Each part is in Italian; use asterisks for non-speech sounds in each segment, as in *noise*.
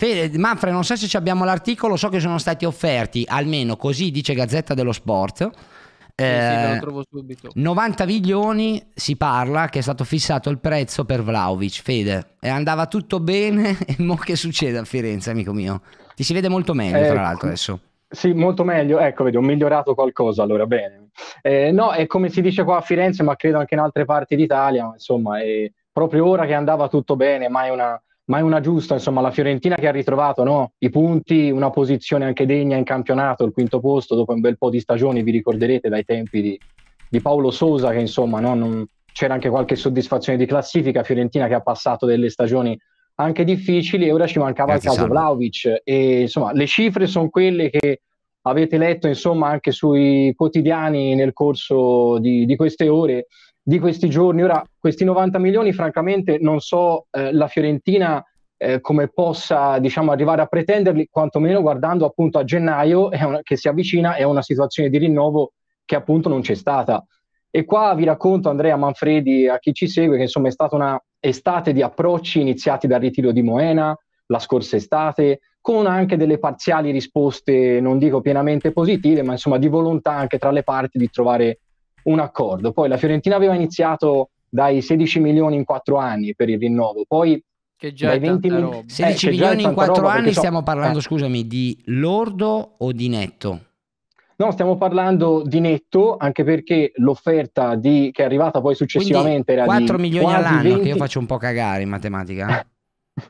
Fede, Manfred, non so se abbiamo l'articolo, so che sono stati offerti, almeno così dice Gazzetta dello Sport. Eh, sì, 90 milioni si parla che è stato fissato il prezzo per Vlaovic, Fede. E eh, andava tutto bene *laughs* e mo che succede a Firenze, amico mio? Ti si vede molto meglio, eh, tra l'altro, adesso. Sì, molto meglio. Ecco, vedi, ho migliorato qualcosa, allora bene. Eh, no, è come si dice qua a Firenze, ma credo anche in altre parti d'Italia, insomma, è proprio ora che andava tutto bene, ma è una ma è una giusta, insomma, la Fiorentina che ha ritrovato no? i punti, una posizione anche degna in campionato, il quinto posto dopo un bel po' di stagioni, vi ricorderete dai tempi di, di Paolo Sosa che insomma no? non, c'era anche qualche soddisfazione di classifica, Fiorentina che ha passato delle stagioni anche difficili e ora ci mancava Grazie il caso Vlaovic e insomma le cifre sono quelle che avete letto insomma anche sui quotidiani nel corso di, di queste ore di questi giorni. Ora, questi 90 milioni, francamente, non so eh, la Fiorentina eh, come possa diciamo, arrivare a pretenderli, quantomeno guardando appunto a gennaio una, che si avvicina è una situazione di rinnovo che appunto non c'è stata. E qua vi racconto Andrea Manfredi, a chi ci segue, che insomma è stata una estate di approcci iniziati dal ritiro di Moena la scorsa estate, con anche delle parziali risposte, non dico pienamente positive, ma insomma di volontà anche tra le parti di trovare un accordo. Poi la Fiorentina aveva iniziato dai 16 milioni in 4 anni per il rinnovo, poi che già dai 20 mil... 16 eh, milioni in 4 anni so... stiamo parlando, eh. scusami, di lordo o di netto? No, stiamo parlando di netto, anche perché l'offerta di... che è arrivata poi successivamente Quindi era 4 di milioni all'anno, 20... che io faccio un po' cagare in matematica. Eh?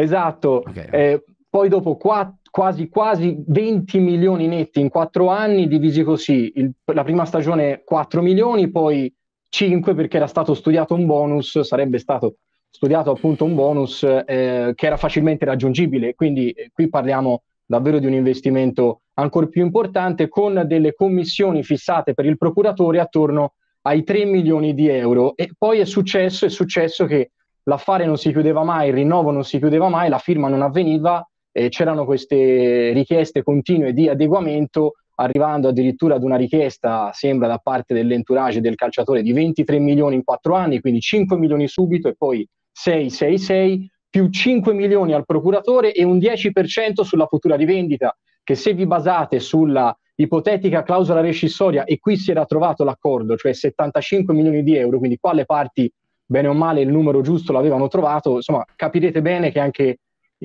*laughs* esatto. Okay. Eh, poi dopo 4, quasi, quasi 20 milioni netti in quattro anni, divisi così, il, la prima stagione 4 milioni, poi 5 perché era stato studiato un bonus, sarebbe stato studiato appunto un bonus eh, che era facilmente raggiungibile, quindi eh, qui parliamo davvero di un investimento ancora più importante con delle commissioni fissate per il procuratore attorno ai 3 milioni di euro e poi è successo, è successo che l'affare non si chiudeva mai, il rinnovo non si chiudeva mai, la firma non avveniva eh, c'erano queste richieste continue di adeguamento, arrivando addirittura ad una richiesta, sembra da parte dell'entourage del calciatore, di 23 milioni in 4 anni, quindi 5 milioni subito e poi 6, 6, 6, più 5 milioni al procuratore e un 10% sulla futura rivendita, che se vi basate sulla ipotetica clausola rescissoria e qui si era trovato l'accordo, cioè 75 milioni di euro, quindi quale parti, bene o male, il numero giusto l'avevano trovato, insomma capirete bene che anche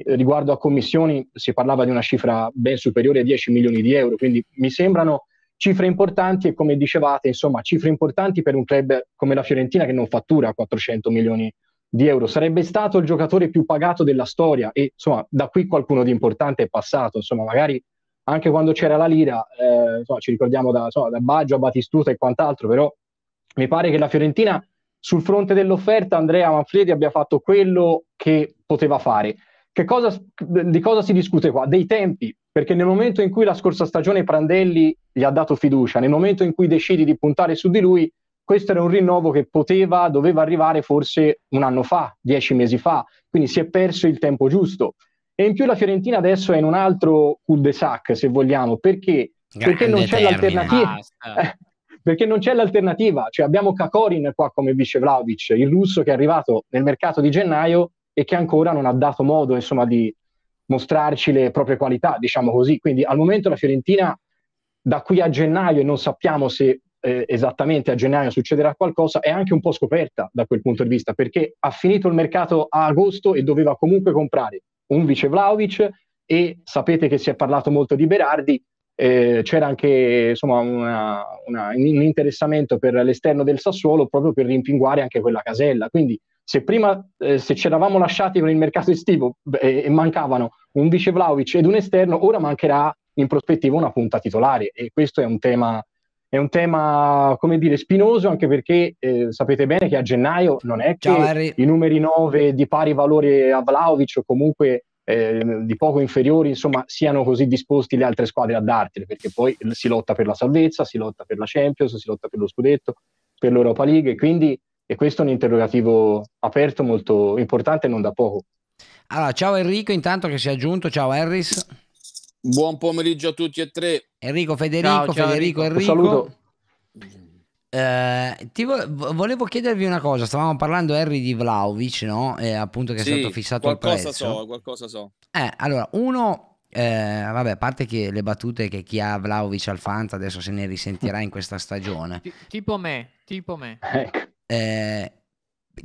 riguardo a commissioni si parlava di una cifra ben superiore a 10 milioni di euro, quindi mi sembrano cifre importanti e come dicevate, insomma, cifre importanti per un club come la Fiorentina che non fattura 400 milioni di euro. Sarebbe stato il giocatore più pagato della storia e insomma, da qui qualcuno di importante è passato, insomma, magari anche quando c'era la Lira, eh, insomma, ci ricordiamo da, insomma, da Baggio a Batistuta e quant'altro, però mi pare che la Fiorentina sul fronte dell'offerta Andrea Manfredi abbia fatto quello che poteva fare cosa, di cosa si discute qua? Dei tempi, perché nel momento in cui la scorsa stagione Prandelli gli ha dato fiducia, nel momento in cui decidi di puntare su di lui, questo era un rinnovo che poteva, doveva arrivare forse un anno fa, dieci mesi fa, quindi si è perso il tempo giusto. E in più la Fiorentina adesso è in un altro cul-de-sac, se vogliamo, perché? Perché non, *laughs* perché non c'è l'alternativa. Cioè abbiamo Kakorin qua come vice Vlaovic, il russo che è arrivato nel mercato di gennaio e che ancora non ha dato modo insomma, di mostrarci le proprie qualità, diciamo così. Quindi al momento la Fiorentina da qui a gennaio, e non sappiamo se eh, esattamente a gennaio succederà qualcosa, è anche un po' scoperta da quel punto di vista, perché ha finito il mercato a agosto e doveva comunque comprare un vice Vlaovic e sapete che si è parlato molto di Berardi, eh, c'era anche insomma, una, una, un interessamento per l'esterno del Sassuolo proprio per rimpinguare anche quella casella. Quindi se prima eh, se ci eravamo lasciati con il mercato estivo e, e mancavano un vice Vlaovic ed un esterno, ora mancherà in prospettiva una punta titolare e questo è un tema, è un tema come dire, spinoso anche perché eh, sapete bene che a gennaio non è che Harry. i numeri 9 di pari valore a Vlaovic o comunque eh, di poco inferiori insomma siano così disposti le altre squadre a dartele perché poi si lotta per la salvezza, si lotta per la Champions, si lotta per lo scudetto, per l'Europa League quindi e questo è un interrogativo aperto molto importante non da poco. Allora, ciao Enrico, intanto che si è aggiunto, ciao Harris. Buon pomeriggio a tutti e tre. Enrico, Federico, ciao, ciao, Federico, Enrico. Enrico. saluto. Eh, ti vo- volevo chiedervi una cosa, stavamo parlando Harry di Vlaovic, no? Eh, appunto che sì, è stato fissato il prezzo. So, qualcosa so. Eh, allora, uno eh, vabbè, a parte che le battute che chi ha Vlaovic al Fanta adesso se ne risentirà in questa stagione. T- tipo me, tipo me. Ecco. Eh,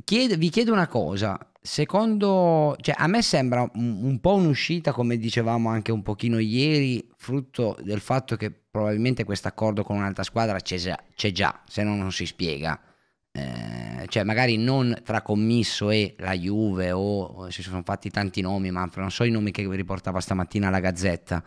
chied vi chiedo una cosa, secondo, cioè a me sembra un, un po' un'uscita, come dicevamo anche un pochino ieri, frutto del fatto che probabilmente questo accordo con un'altra squadra c'è già, già, se no non si spiega. Eh, cioè magari non tra Commisso e la Juve o si sono fatti tanti nomi, ma non so i nomi che riportava stamattina la Gazzetta.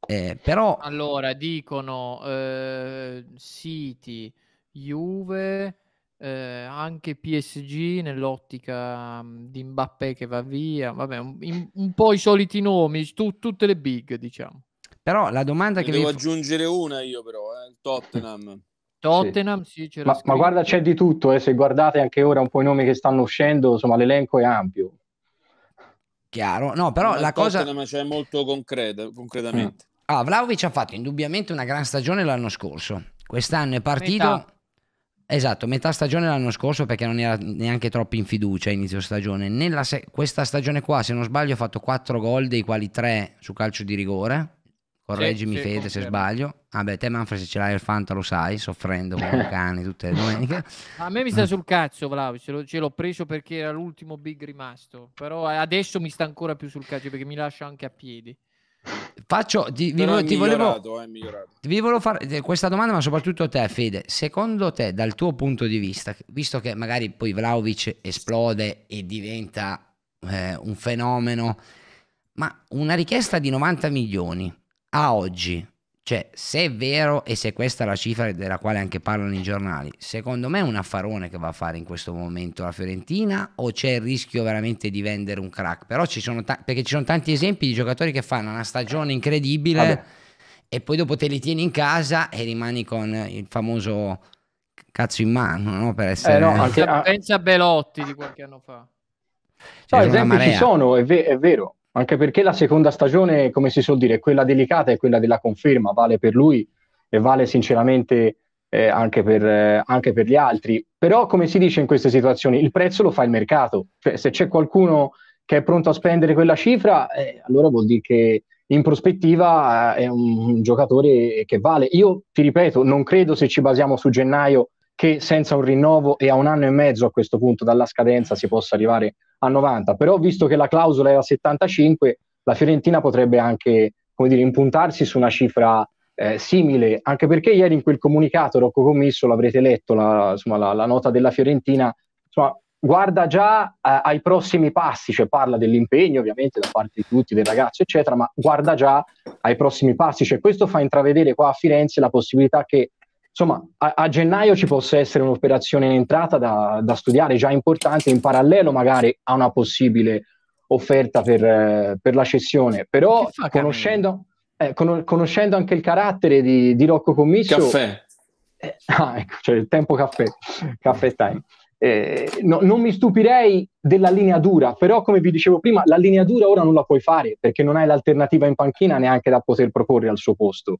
Eh, però... Allora, dicono eh, City, Juve, eh, anche PSG nell'ottica mm, di Mbappé che va via, vabbè, un, in, un po' i soliti nomi, tu, tutte le big, diciamo. Però la domanda che devo fa... aggiungere una io però, eh, il Tottenham. *laughs* Tottenham, sì, sì ma, ma, guarda, c'è di tutto, eh, se guardate anche ora un po' i nomi che stanno uscendo, insomma, l'elenco è ampio. Chiaro, no, però ma la cosa... Ma c'è molto concreta, concretamente. Mm. Ah, Vlaovic ha fatto indubbiamente una gran stagione l'anno scorso. Quest'anno è partito... Metà Esatto, metà stagione l'anno scorso perché non era neanche troppo in fiducia a inizio stagione. Nella se- questa stagione qua, se non sbaglio, ha fatto 4 gol, dei quali 3 su calcio di rigore. Correggimi sì, sì, Fede confermo. se sbaglio. Ah beh, te Manfred se ce l'hai il Fanta lo sai, soffrendo con i cani tutte le domeniche. A me mi sta sul cazzo Vlaovic, ce, ce l'ho preso perché era l'ultimo big rimasto, però eh, adesso mi sta ancora più sul cazzo perché mi lascia anche a piedi. Faccio, ti, vi, volevo, ti, volevo, vi, volevo, fare eh, questa domanda, ma soprattutto a te, Fede. Secondo te, dal tuo punto di vista, visto che magari poi Vlaovic esplode e diventa eh, un fenomeno, ma una richiesta di 90 milioni a oggi cioè, se è vero e se questa è la cifra della quale anche parlano i giornali, secondo me è un affarone che va a fare in questo momento la Fiorentina o c'è il rischio veramente di vendere un crack? Però ci sono, ta- ci sono tanti esempi di giocatori che fanno una stagione incredibile Vabbè. e poi dopo te li tieni in casa e rimani con il famoso cazzo in mano, no? Per eh, essere... Eh no, anche... Pensa a Belotti di qualche anno fa. Cioè, no, esempi ci sono, è, ve- è vero anche perché la seconda stagione, come si suol dire, è quella delicata e quella della conferma, vale per lui e vale sinceramente eh, anche, per, eh, anche, per, gli altri. Però, come si dice in queste situazioni, il prezzo lo fa il mercato. Cioè, se c'è qualcuno che è pronto a spendere quella cifra, eh, allora vuol dire che in prospettiva eh, è un giocatore che vale. Io ti ripeto, non credo se ci basiamo su gennaio che senza un rinnovo e a un anno e mezzo a questo punto dalla scadenza si possa arrivare a a 90, però visto che la clausola era 75, la Fiorentina potrebbe anche come dire, impuntarsi su una cifra eh, simile, anche perché ieri in quel comunicato Rocco Commisso, l'avrete letto, la, insomma, la, la nota della Fiorentina, insomma, guarda già eh, ai prossimi passi, cioè parla dell'impegno ovviamente da parte di tutti, del ragazzo eccetera, ma guarda già ai prossimi passi, cioè questo fa intravedere qua a Firenze la possibilità che insomma, a, a, gennaio ci possa essere un'operazione in entrata da, da, studiare già importante, in parallelo magari a una possibile offerta per, per la cessione. Però fa, conoscendo, eh, con, conoscendo, anche il carattere di, di Rocco Commisso... Caffè. Eh, *laughs* ah, ecco, cioè il tempo caffè, caffè time. Eh, no, non mi stupirei della linea dura, però come vi dicevo prima, la linea dura ora non la puoi fare perché non hai l'alternativa in panchina neanche da poter proporre al suo posto.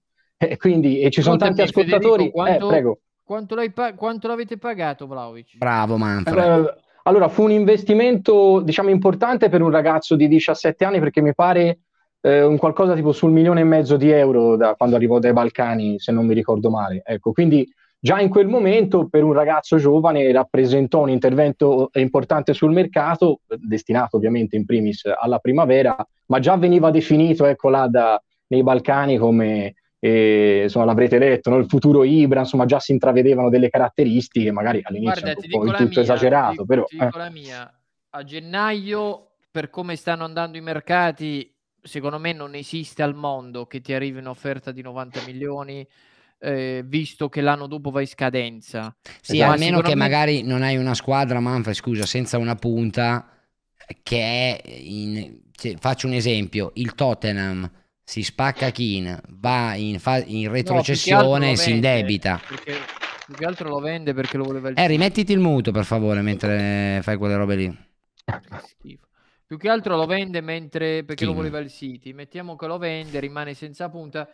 *laughs* E quindi e ci sono tanti ascoltatori. Federico, eh, quanto, eh, prego. Quanto, pa- quanto, l'avete pagato Vlaovic? Bravo Manfred. Eh, allora, fu un investimento, diciamo, importante per un ragazzo di 17 anni perché mi pare eh, un qualcosa tipo sul milione e mezzo di euro da quando arrivò dai Balcani, se non mi ricordo male. Ecco, quindi già in quel momento per un ragazzo giovane rappresentò un intervento importante sul mercato, destinato ovviamente in primis alla primavera, ma già veniva definito ecco, là da, nei Balcani come e, insomma, l'avrete letto, no? il futuro Ibra, insomma già si intravedevano delle caratteristiche, magari all'inizio Guarda, un po' tutto mia, esagerato, ti, però... Ti eh. la mia, a gennaio, per come stanno andando i mercati, secondo me non esiste al mondo che ti arrivi un'offerta di 90 milioni, eh, visto che l'anno dopo va in scadenza. Sì, ma a che magari non hai una squadra, Manfred, scusa, senza una punta, che è in... Cioè, faccio un esempio, il Tottenham si spacca Kin, va in, fa- in retrocessione e si indebita. Perché, più che altro lo vende perché lo voleva il Eh, rimettiti il muto per favore mentre fai quelle robe lì. Schifo. Più che altro lo vende mentre perché King. lo voleva il City. Mettiamo che lo vende, rimane senza punta.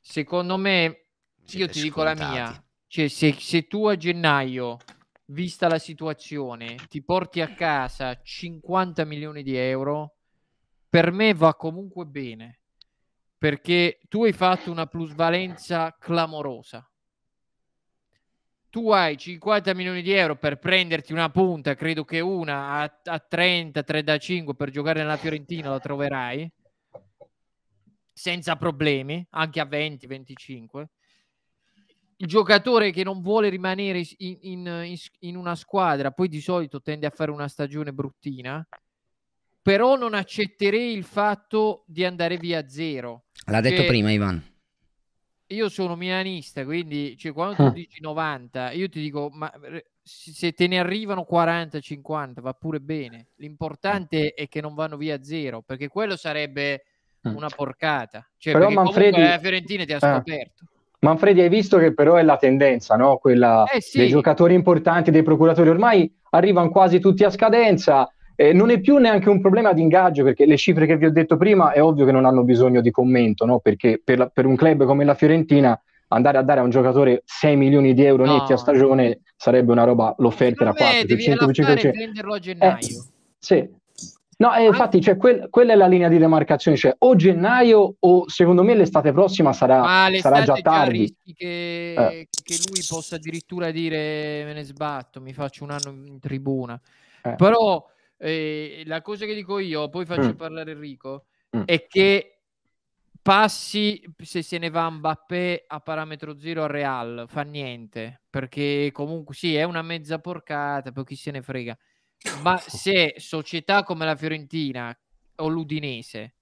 Secondo me, Siete io ti scontati. dico la mia. Cioè, se, se tu a gennaio vista la situazione, ti porti a casa 50 milioni di euro, per me va comunque bene perché tu hai fatto una plusvalenza clamorosa. Tu hai 50 milioni di euro per prenderti una punta, credo che una a, a 30, 35 per giocare nella Fiorentina la troverai senza problemi, anche a 20, 25. Il giocatore che non vuole rimanere in, in, in una squadra, poi di solito tende a fare una stagione bruttina però non accetterei il fatto di andare via zero. L'ha detto eh, prima Ivan. Io sono milanista, quindi cioè, quando ah. tu dici 90, io ti dico, ma se te ne arrivano 40, 50 va pure bene. L'importante è che non vanno via a zero, perché quello sarebbe ah. una porcata. Cioè, Però Manfredi... la Fiorentina ti ha ah. scoperto. Eh. Manfredi, hai visto che però è la tendenza, no? quella eh sì. dei giocatori importanti, dei procuratori. Ormai arrivano quasi tutti a scadenza, eh, non è più neanche un problema di ingaggio, perché le cifre che vi ho detto prima è ovvio che non hanno bisogno di commento, no? perché per, la, per, un club come la Fiorentina andare a dare a un giocatore 6 milioni di euro no. netti a stagione sarebbe una roba, l'offerta era 4, devi 150 prenderlo a gennaio. Eh, sì. No, eh, infatti cioè, quel, quella è la linea di demarcazione, cioè o gennaio o secondo me l'estate prossima sarà, sarà già tardi. Già che, eh. che lui possa addirittura dire me ne sbatto, mi faccio un anno in tribuna. Eh. Però eh, la cosa che dico io, poi faccio mm. parlare Enrico, mm. è che passi se se ne va Mbappé a parametro zero al Real, fa niente, perché comunque sì, è una mezza porcata, poi chi se ne frega. Ma se società come la Fiorentina o l'Udinese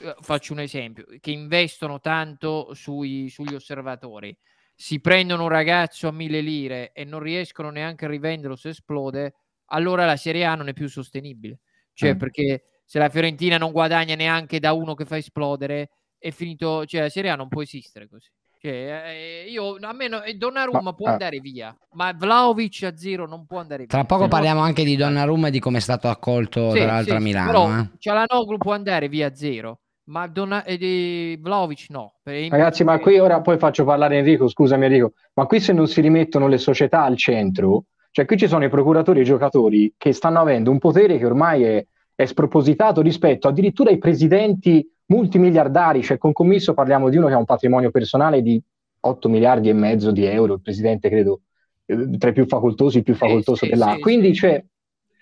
eh, faccio un esempio, che investono tanto sui, sugli osservatori. Si prendono un ragazzo a mille lire e non riescono neanche a rivenderlo se esplode, allora la Serie A non è più sostenibile. Cioè, mm. perché se la Fiorentina non guadagna neanche da uno che fa esplodere, è finito, cioè la Serie A non può esistere così. Cioè, eh, io a meno Donnarumma ma, può eh. andare via, ma Vlaovic a zero non può andare via. Tra poco parliamo anche di Donnarumma e di come è stato accolto sì, dall'altra sì, Milano. Però eh. Cialanoglu può andare via a zero, ma Donna- eh, Vlaovic no. Ragazzi, ma qui ora poi faccio parlare Enrico, scusami Enrico, ma qui se non si rimettono le società al centro, cioè qui ci sono i procuratori e i giocatori che stanno avendo un potere che ormai è, è spropositato rispetto addirittura ai presidenti multimiliardari, cioè con commisso parliamo di uno che ha un patrimonio personale di 8 miliardi e mezzo di euro, il presidente credo eh, tra i più facoltosi, il più eh, facoltoso eh, sì, dell'A. Sì, Quindi sì. Cioè,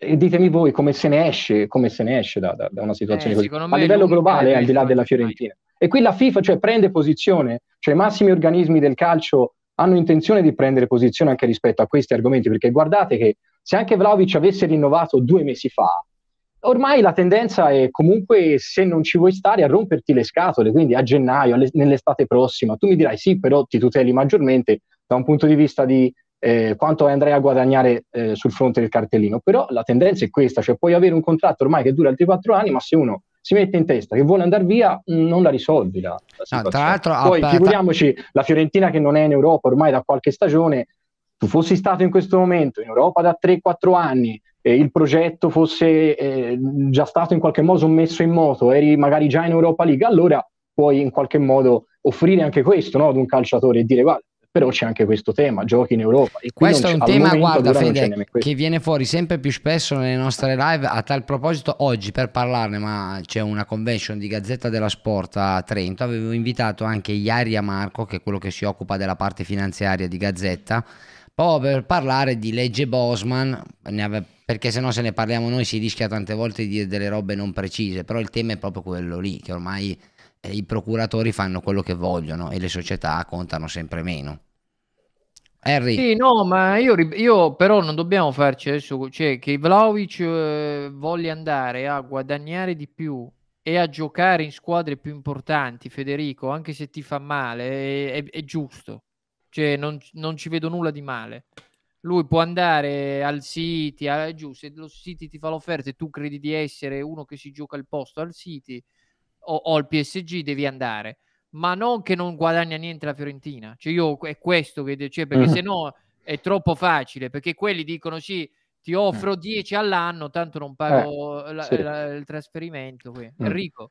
eh, ditemi voi come se ne esce, come se ne esce da, da, da una situazione eh, così. A livello globale, al di là della Fiorentina. E qui la FIFA cioè, prende posizione, cioè i massimi organismi del calcio hanno intenzione di prendere posizione anche rispetto a questi argomenti, perché guardate che se anche Vlaovic avesse rinnovato due mesi fa, ormai la tendenza è comunque se non ci vuoi stare a romperti le scatole, quindi a gennaio, alle, nell'estate prossima, tu mi dirai sì, però ti tuteli maggiormente da un punto di vista di eh, quanto andrai a guadagnare eh, sul fronte del cartellino, però la tendenza è questa, cioè puoi avere un contratto ormai che dura altri quattro anni, ma se uno si mette in testa che vuole andare via, non la risolvi la, la no, ah, tra l'altro, Poi aperta... figuriamoci la Fiorentina che non è in Europa ormai da qualche stagione, tu fossi stato in questo momento in Europa da 3-4 anni e il progetto fosse eh, già stato in qualche modo messo in moto, eri magari già in Europa League, allora puoi in qualche modo offrire anche questo no, ad un calciatore e dire guarda, però c'è anche questo tema, giochi in Europa. E questo è un tema, guarda Fede, che viene fuori sempre più spesso nelle nostre live, a tal proposito oggi per parlarne, ma c'è una convention di Gazzetta della Sport a Trento, avevo invitato anche Iaria Marco, che è quello che si occupa della parte finanziaria di Gazzetta, proprio per parlare di legge Bosman, ave... perché se no se ne parliamo noi si rischia tante volte di dire delle robe non precise, però il tema è proprio quello lì, che ormai... Eh, I procuratori fanno quello che vogliono e le società contano sempre meno. Harry. Sì, no, ma io, io, però non dobbiamo farci adesso cioè, che Vlaovic eh, voglia andare a guadagnare di più e a giocare in squadre più importanti, Federico, anche se ti fa male, è, è, è giusto. Cioè, non, non, ci vedo nulla di male. Lui può andare al City, a, giù, se lo City ti fa l'offerta e tu credi di essere uno che si gioca il posto al City o, o al PSG, devi andare ma non che non guadagna niente la Fiorentina. Cioè io è questo che dice, perché mm. se no è troppo facile, perché quelli dicono sì, ti offro 10 mm. all'anno, tanto non pago eh, la, sì. la, il trasferimento. Qui. Mm. Enrico.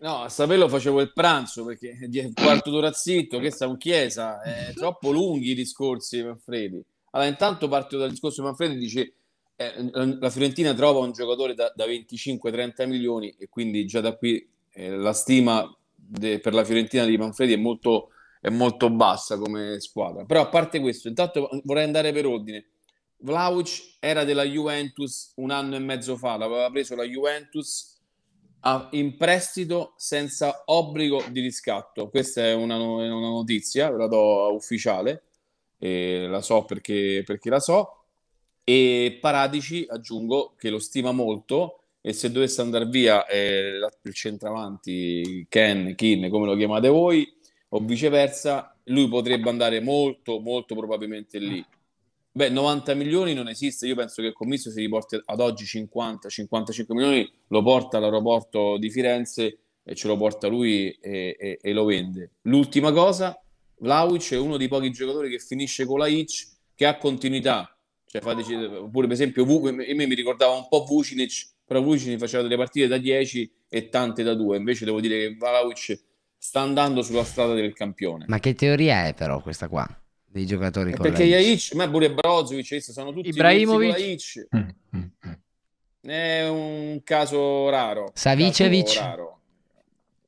No, a saperlo facevo il pranzo perché di quarto d'ora zitto, che sta un chiesa, è *laughs* troppo lunghi i discorsi di Manfredi. Allora, intanto parto dal discorso di Manfredi, dice eh, la Fiorentina trova un giocatore da, da 25-30 milioni e quindi già da qui eh, la stima de, per la Fiorentina di Manfredi è molto, è molto bassa come squadra. Però a parte questo, intanto vorrei andare per ordine. Vlauc era della Juventus un anno e mezzo fa, l'aveva preso la Juventus a, in prestito senza obbligo di riscatto. Questa è una, una notizia, ve la do ufficiale, la so perché, perché la so. E Paradici, aggiungo, che lo stima molto, e se dovesse andare via eh, il centravanti Ken, Kin, come lo chiamate voi, o viceversa, lui potrebbe andare molto, molto probabilmente lì. Beh, 90 milioni non esiste, io penso che il comizio si riporti ad oggi 50-55 milioni, lo porta all'aeroporto di Firenze e ce lo porta lui e, e, e lo vende. L'ultima cosa, Vlaovic è uno dei pochi giocatori che finisce con la Hitch, che ha continuità, cioè, fateci, oppure per esempio, io mi ricordavo un po' Vucinic però Vucic faceva delle partite da 10 e tante da 2, invece devo dire che Vlaovic sta andando sulla strada del campione. Ma che teoria è però questa qua? Dei giocatori con perché Jaic, ma pure Brozovic, sono tutti Ibrahimovic. Mm, mm, mm. È un caso raro. Savicevic. raro.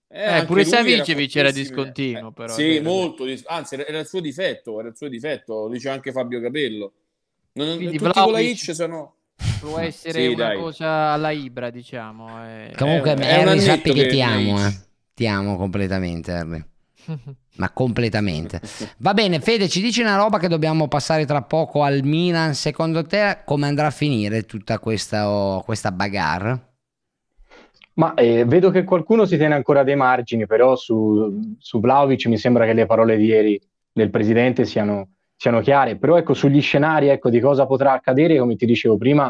Eh, eh pure Savicevic era, era eh, discontinuo, però. Sì, cioè, molto, dis- anzi era il suo difetto, era il suo difetto, dice anche Fabio Capello. Non, tutti Vlaovic... sono può *laughs* essere sì, una dai. cosa alla Ibra, diciamo. È... Eh. Comunque, eh, è, Harry, sappi che, ti amo, eh. ti amo completamente, Harry. *laughs* Ma completamente. Va bene, Fede, ci dici una roba che dobbiamo passare tra poco al Milan. Secondo te come andrà a finire tutta questa, oh, questa bagarre? Ma eh, vedo che qualcuno si tiene ancora dei margini, però su, su Vlaovic mi sembra che le parole di ieri del presidente siano siano chiare, però ecco sugli scenari ecco, di cosa potrà accadere, come ti dicevo prima,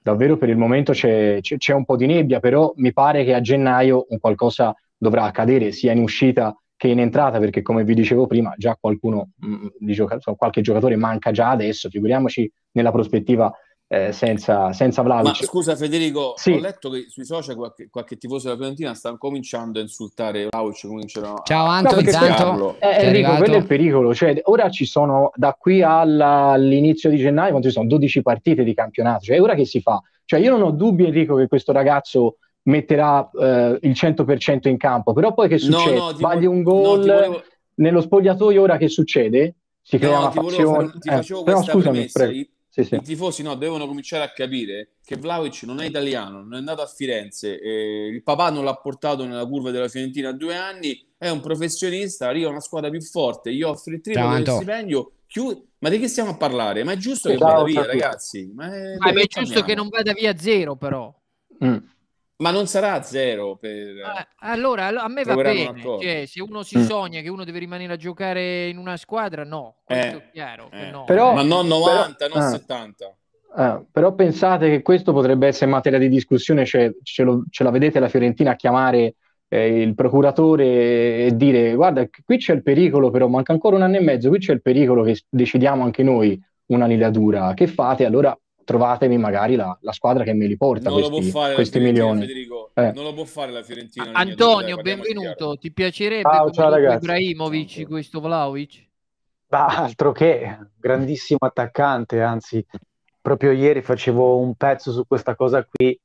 davvero per il momento c'è, c'è, c'è un po' di nebbia, però mi pare che a gennaio un qualcosa dovrà accadere, sia in uscita che in entrata, perché come vi dicevo prima, già qualcuno mh, mm, gioca- qualche giocatore manca già adesso, figuriamoci nella prospettiva eh, senza, senza Vlaovic. Ma scusa Federico, sì. ho letto che sui social qualche, qualche tifoso della Fiorentina sta cominciando a insultare Vlaovic, cominciano Ciao Anto, no, eh, Enrico, quello è il pericolo, cioè, ora ci sono da qui alla, all'inizio di gennaio quando ci sono 12 partite di campionato, cioè ora che si fa? Cioè, io non ho dubbi Enrico che questo ragazzo metterà eh, il 100% in campo, però poi che succede? No, no Sbagli un gol no, volevo... nello spogliatoio ora che succede? Si crea no, una fazione. Fare, eh, però scusami, prego. Sì, sì. I tifosi no, devono cominciare a capire che Vlaovic non è italiano, non è nato a Firenze, eh, il papà non l'ha portato nella curva della Fiorentina a due anni, è un professionista, arriva una squadra più forte, gli offre il triplo del stipendio, chiud- ma di che stiamo a parlare? Ma è giusto che esatto, vada via, ragazzi? Ma è, ma è giusto che non vada via zero, però. Mm. Ma non sarà zero per... Ah, allora, a me va bene, cioè, se uno si mm. sogna che uno deve rimanere a giocare in una squadra, no, questo eh, è chiaro. Eh. No. Però, Ma non 90, però, non 70. Ah, però pensate che questo potrebbe essere materia di discussione, cioè, ce, lo, ce la vedete la Fiorentina a chiamare eh, il procuratore e dire guarda, qui c'è il pericolo, però manca ancora un anno e mezzo, qui c'è il pericolo che decidiamo anche noi una ligatura, che fate? Allora trovatemi magari la, la squadra che me li porta non questi, questi milioni. Eh. Non lo può fare la Fiorentina. Antonio, benvenuto. Ti piacerebbe ciao, ciao Ibrahimovic questo Vlaovic? Bah, altro che, grandissimo attaccante, anzi, proprio ieri facevo un pezzo su questa cosa qui.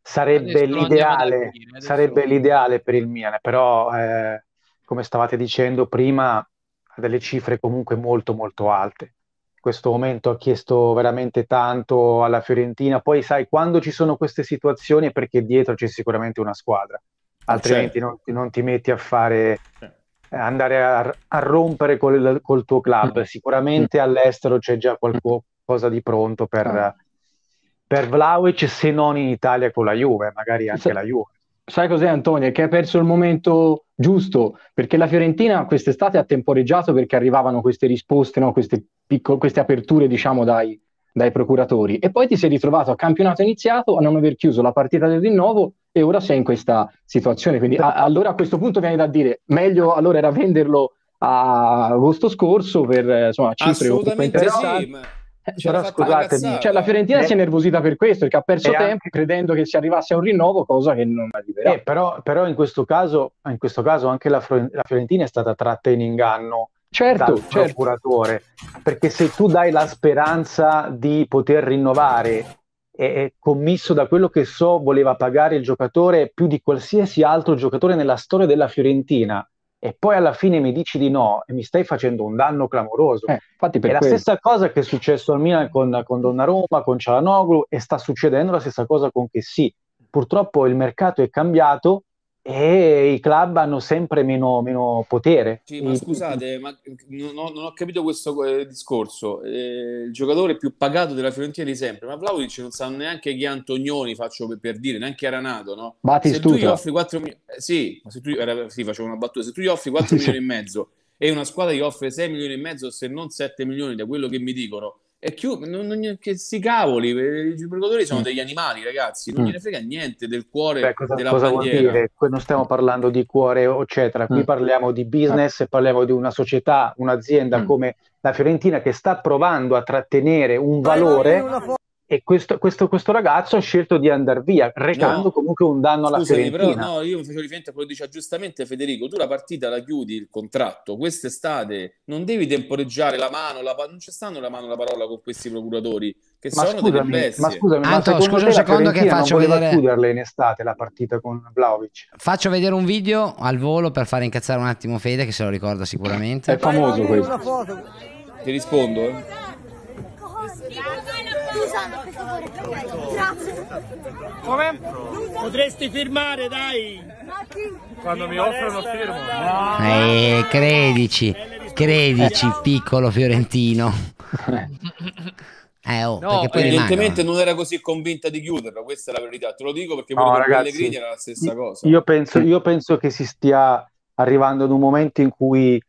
Sarebbe l'ideale, dire, sarebbe l'ideale per il Milan, però eh, come stavate dicendo prima, ha delle cifre comunque molto molto alte questo momento ha chiesto veramente tanto alla Fiorentina. Poi sai, quando ci sono queste situazioni è perché dietro c'è sicuramente una squadra, eh, altrimenti certo. non, non, ti metti a fare andare a, a rompere col, col, tuo club. Mm. Sicuramente all'estero c'è già qualcosa di pronto per, ah. per Vlaovic, se non in Italia con la Juve, magari anche la Juve sai cos'è Antonio? Che hai perso il momento giusto, perché la Fiorentina quest'estate ha temporeggiato perché arrivavano queste risposte, no? queste, picco- queste, aperture diciamo dai, dai, procuratori e poi ti sei ritrovato a campionato iniziato a non aver chiuso la partita del rinnovo e ora sei in questa situazione, quindi a- allora a questo punto viene da dire meglio allora era venderlo a agosto scorso per eh, insomma, cifre assolutamente sì, ma eh, però scusatemi, cioè, la Fiorentina eh, si è eh. nervosita per questo perché ha perso tempo anche... credendo che si arrivasse a un rinnovo, cosa che non arriverà. Eh, però, però in, questo caso, in questo caso anche la, la Fiorentina è stata tratta in inganno certo, dal certo. procuratore perché se tu dai la speranza di poter rinnovare è commisso da quello che so voleva pagare il giocatore più di qualsiasi altro giocatore nella storia della Fiorentina e poi alla fine mi dici di no e mi stai facendo un danno clamoroso. Eh, è quello. la stessa cosa che è successo al Milan con, con Donnarumma, con Cialanoglu e sta succedendo la stessa cosa con Chessy. Purtroppo il mercato è cambiato e i club hanno sempre meno, meno potere. Sì, ma e... scusate, ma non, ho, non ho capito questo eh, discorso. Eh, il giocatore più pagato della Fiorentina di sempre, ma Vlaovic non sa neanche chi è Antonioni, faccio per, per dire, neanche Aranato, no? Batistuta. Se tu gli offri 4 milioni... Eh, sì, se tu, era, sì, facevo una battuta. Se tu gli offri 4 milioni e mezzo e una squadra gli offre 6 milioni e mezzo, se non 7 milioni, da quello che mi dicono, e chiù, non, non, che si cavoli, eh, i giocatori sono mm. degli animali, ragazzi, non mm. gliene frega niente del cuore Beh, cosa, della cosa bandiera. Vuol dire? Non stiamo parlando di cuore, eccetera. Qui mm. parliamo di business, mm. parliamo di una società, un'azienda mm. come la Fiorentina che sta provando a trattenere un valore e questo, questo, questo, ragazzo ha scelto di andare via, recando no. comunque un danno alla Scusami, Fiorentina. però no, io facevo riferimento a quello che dice giustamente Federico, tu la partita la chiudi, il contratto, quest'estate non devi temporeggiare la mano, la, non ci stanno la mano la parola con questi procuratori, ma scusami, Ma scusami, Anto, ma scusa un secondo che faccio vedere... chiuderla in estate la partita con Vlaovic. Faccio vedere un video al volo per fare incazzare un attimo Fede, che se lo ricorda sicuramente. È famoso questo. Ti rispondo, eh. Come? Potresti firmare, dai. Quando mi offrono firmo. Eh, credici, credici, piccolo fiorentino. Eh, oh, no, evidentemente rimangono. Eh. non era così convinta di chiuderlo, questa è la verità, te lo dico perché no, pure ragazzi, Pellegrini era la stessa cosa. Io penso, io penso che si stia arrivando ad un momento in cui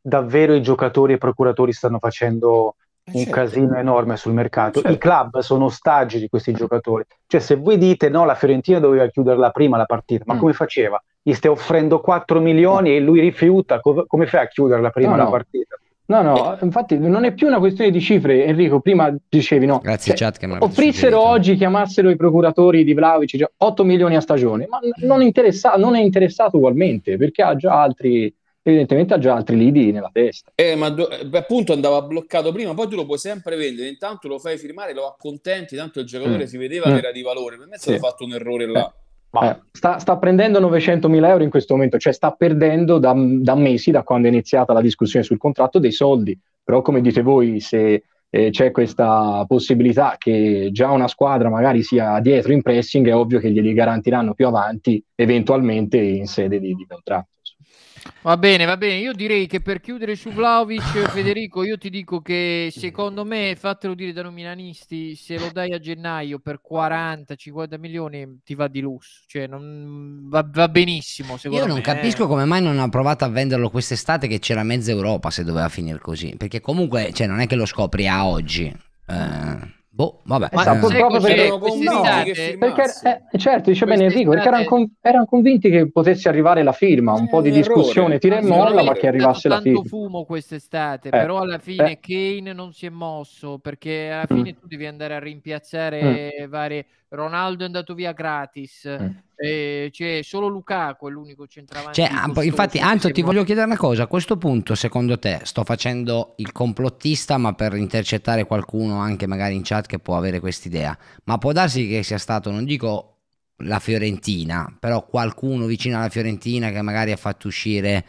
davvero i giocatori e i procuratori stanno facendo eh, un certo. casino enorme sul mercato. Certo. I club sono ostaggi di questi giocatori. Cioè, se voi dite no, la Fiorentina doveva chiuderla prima la partita, ma mm. come faceva? Gli stai offrendo 4 milioni no. e lui rifiuta, Co- come fai a chiuderla prima no, la no. partita? No, no, infatti non è più una questione di cifre, Enrico, prima dicevi no. Grazie cioè, chat che Offrissero oggi, chiamassero i procuratori di Vlaovic, cioè 8 milioni a stagione, ma n- non, interessa- non è interessato ugualmente perché ha già altri evidentemente ha già altri lidi nella testa. Eh, ma do- appunto andava bloccato prima, poi tu lo puoi sempre vendere, intanto lo fai firmare, lo accontenti, tanto il giocatore mm. si vedeva mm. che era di valore, per me è stato sì. fatto un errore là. Eh. eh, sta, sta, prendendo 900.000 euro in questo momento, cioè sta perdendo da, da, mesi, da quando è iniziata la discussione sul contratto, dei soldi. Però come dite voi, se eh, c'è questa possibilità che già una squadra magari sia dietro in pressing, è ovvio che glieli garantiranno più avanti, eventualmente in sede di, di contratto. Va bene, va bene. Io direi che per chiudere su Vlaovic, *laughs* Federico, io ti dico che secondo me, fatelo dire da noi milanisti, se lo dai a gennaio per 40-50 milioni ti va di lusso, cioè non, va, va, benissimo. io non me. Eh. capisco come mai non ha provato a venderlo quest'estate che c'era mezza Europa se doveva finire così, perché comunque cioè, non è che lo scopri a oggi. Eh. Boh, vabbè. Ma eh, proprio perché, no, perché eh, certo, dice bene Enrico, perché erano, con, erano, convinti che potesse arrivare la firma, un eh, po' di discussione, tira e molla, ma che arrivasse la firma. tanto fumo quest'estate, eh, però alla fine eh. Kane non si è mosso, perché alla mm. fine mm. tu devi andare a rimpiazzare mm. varie... Ronaldo è andato via gratis, mm. Eh, c'è solo Lukaku è l'unico centravanti. Cioè, costoso, ah, infatti, Anto, ti voglio chiedere una cosa: a questo punto, secondo te, sto facendo il complottista, ma per intercettare qualcuno anche magari in chat che può avere quest'idea. Ma può darsi che sia stato, non dico la Fiorentina, però qualcuno vicino alla Fiorentina che magari ha fatto uscire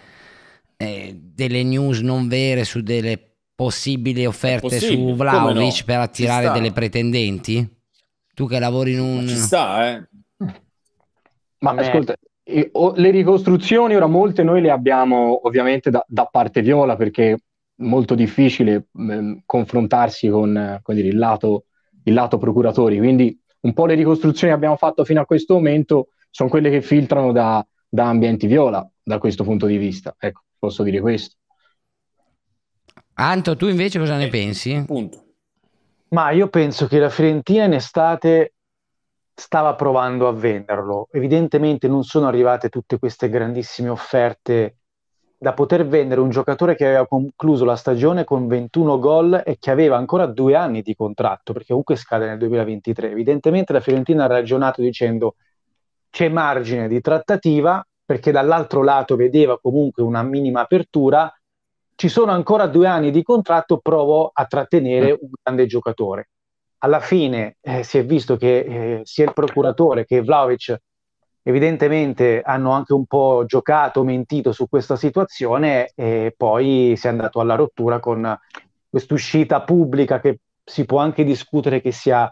eh, delle news non vere su delle possibili offerte su Vlaovic no? per attirare delle pretendenti? Tu che lavori in un... ci sta, eh ma me... ascolta, le ricostruzioni ora molte noi le abbiamo ovviamente da, da parte viola perché molto difficile mh, mm, confrontarsi con, con dire, il, lato, il, lato, procuratori, quindi un po' le ricostruzioni che abbiamo fatto fino a questo momento sono quelle che filtrano da, da ambienti viola da questo punto di vista, ecco, posso dire questo. Anto, tu invece cosa ne eh, pensi? Punto. Ma io penso che la Fiorentina in estate stava provando a venderlo. Evidentemente non sono arrivate tutte queste grandissime offerte da poter vendere un giocatore che aveva concluso la stagione con 21 gol e che aveva ancora due anni di contratto, perché comunque scade nel 2023. Evidentemente la Fiorentina ha ragionato dicendo c'è margine di trattativa, perché dall'altro lato vedeva comunque una minima apertura, ci sono ancora due anni di contratto, provo a trattenere eh. un grande giocatore alla fine eh, si è visto che eh, sia il procuratore che Vlaovic evidentemente hanno anche un po' giocato, mentito su questa situazione e poi si è andato alla rottura con quest'uscita pubblica che si può anche discutere che sia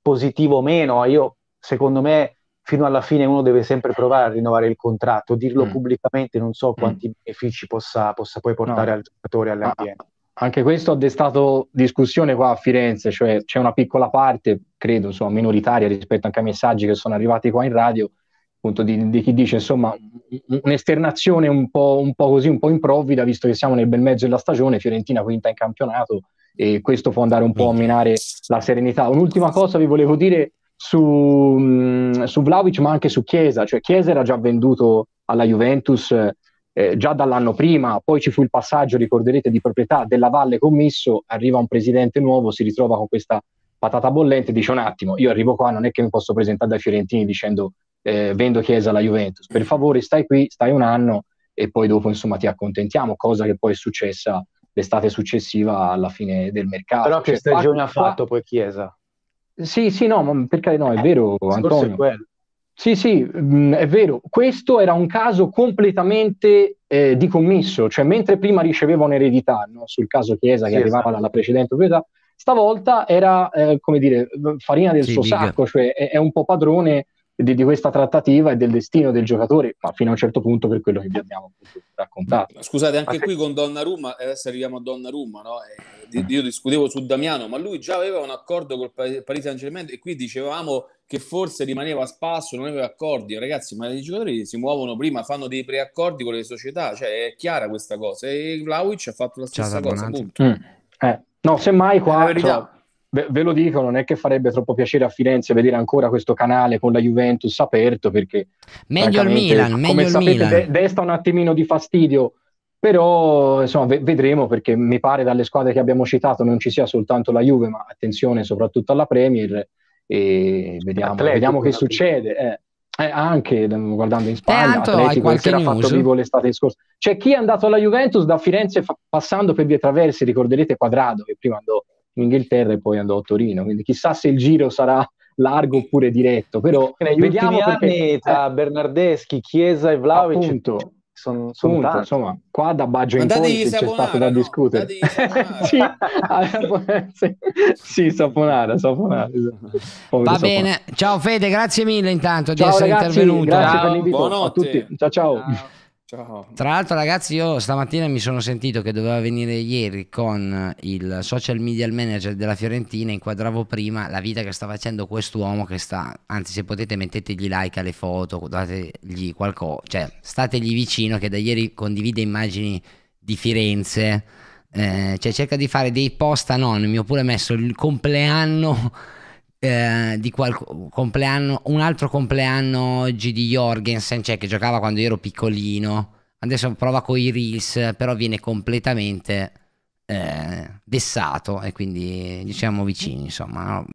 positivo o meno. Io, secondo me, fino alla fine uno deve sempre provare a rinnovare il contratto, dirlo mm. pubblicamente non so mm. quanti mm. benefici possa, possa, poi portare no. al giocatore e all'ambiente anche questo ha destato discussione qua a Firenze, cioè c'è una piccola parte, credo, insomma, minoritaria rispetto anche ai messaggi che sono arrivati qua in radio, appunto di, di chi dice insomma un'esternazione un po', un po', così, un po' improvvida, visto che siamo nel bel mezzo della stagione, Fiorentina quinta in campionato e questo può andare un po' a mm. minare la serenità. Un'ultima cosa vi volevo dire su, mm, su Vlaovic ma anche su Chiesa, cioè Chiesa era già venduto alla Juventus eh, già dall'anno prima, poi ci fu il passaggio, ricorderete, di proprietà della Valle Commisso, arriva un presidente nuovo, si ritrova con questa patata bollente, dice un attimo, io arrivo qua, non è che mi posso presentare dai fiorentini dicendo eh, vendo Chiesa alla Juventus, per favore stai qui, stai un anno e poi dopo insomma ti accontentiamo, cosa che poi è successa l'estate successiva alla fine del mercato. Però che cioè, stagione ha fatto poi Chiesa? Sì, sì, no, ma perché no, è vero, eh, Antonio. È sì, sì, mh, mm, è vero. Questo era un caso completamente eh, di commisso, cioè mentre prima riceveva un'eredità no? sul caso Chiesa che sì, arrivava esatto. dalla precedente proprietà, stavolta era, eh, come dire, farina del sì, suo diga. sacco, cioè è, è, un po' padrone di, di, questa trattativa e del destino del giocatore, ma fino a un certo punto per quello che vi abbiamo raccontato. Scusate, anche ma qui se... con Donnarumma, adesso eh, arriviamo a Donnarumma, no? E io discutevo su Damiano, ma lui già aveva un accordo col Paris Saint Germain e qui dicevamo che forse rimaneva a spasso, non aveva accordi. Ragazzi, ma i giocatori si muovono prima, fanno dei preaccordi con le società, cioè è chiara questa cosa. E Vlaovic ha fatto la stessa Ciao, cosa, mm. eh. No, semmai qua cioè, ve, lo dico, non è che farebbe troppo piacere a Firenze vedere ancora questo canale con la Juventus aperto perché meglio il Milan, meglio il Milan. De- desta un attimino di fastidio però insomma, ve- vedremo perché mi pare dalle squadre che abbiamo citato non ci sia soltanto la Juve, ma attenzione soprattutto alla Premier e vediamo, vediamo che succede. Eh. Eh, anche eh, guardando in Spagna, eh, Anto, Atletico si era fatto vivo l'estate scorsa. C'è chi è andato alla Juventus da Firenze fa- passando per via traverse, ricorderete Quadrado che prima andò in Inghilterra e poi andò a Torino, quindi chissà se il giro sarà largo oppure diretto, però negli vediamo ultimi perché... anni tra eh. Bernardeschi, Chiesa e Vlaovic Appunto sono son tanti. Insomma, qua da Baggio in Ponti c'è stato da discutere. *laughs* sì, ah, sì, sì, Saponara, Saponara. Povero Va bene, ciao Fede, grazie mille intanto ciao, di essere ragazzi, intervenuto. Grazie ciao, per l'invito a tutti. Ciao ciao. ciao. Ciao. Certo. Tra l'altro, ragazzi, io stamattina mi sono sentito che doveva venire ieri con il social media manager della Fiorentina. Inquadravo prima la vita che sta facendo quest'uomo. Che sta, anzi, se potete, mettetegli like alle foto, dategli qualcosa, cioè stategli vicino. Che da ieri condivide immagini di Firenze. Eh, cioè cerca di fare dei post anonimi Ho pure messo il compleanno eh, di qual- compleanno, un altro compleanno oggi di Jorgensen, cioè che giocava quando io ero piccolino. Adesso prova con i Reels, però viene completamente eh, vessato e quindi diciamo vicini, insomma. No?